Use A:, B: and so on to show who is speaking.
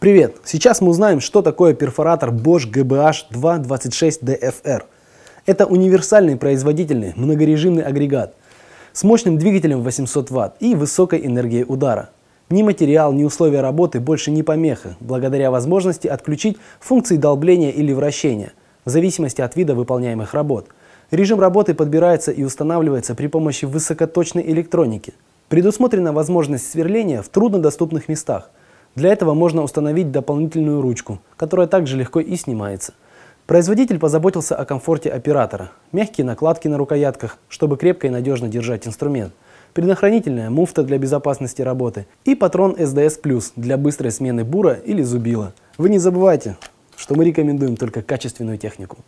A: Привет! Сейчас мы узнаем, что такое перфоратор Bosch GBH226DFR. Это универсальный производительный многорежимный агрегат с мощным двигателем 800 Вт и высокой энергией удара. Ни материал, ни условия работы больше не помеха, благодаря возможности отключить функции долбления или вращения, в зависимости от вида выполняемых работ. Режим работы подбирается и устанавливается при помощи высокоточной электроники. Предусмотрена возможность сверления в труднодоступных местах – для этого можно установить дополнительную ручку, которая также легко и снимается. Производитель позаботился о комфорте оператора. Мягкие накладки на рукоятках, чтобы крепко и надежно держать инструмент. Предохранительная муфта для безопасности работы. И патрон SDS Plus для быстрой смены бура или зубила. Вы не забывайте, что мы рекомендуем только качественную технику.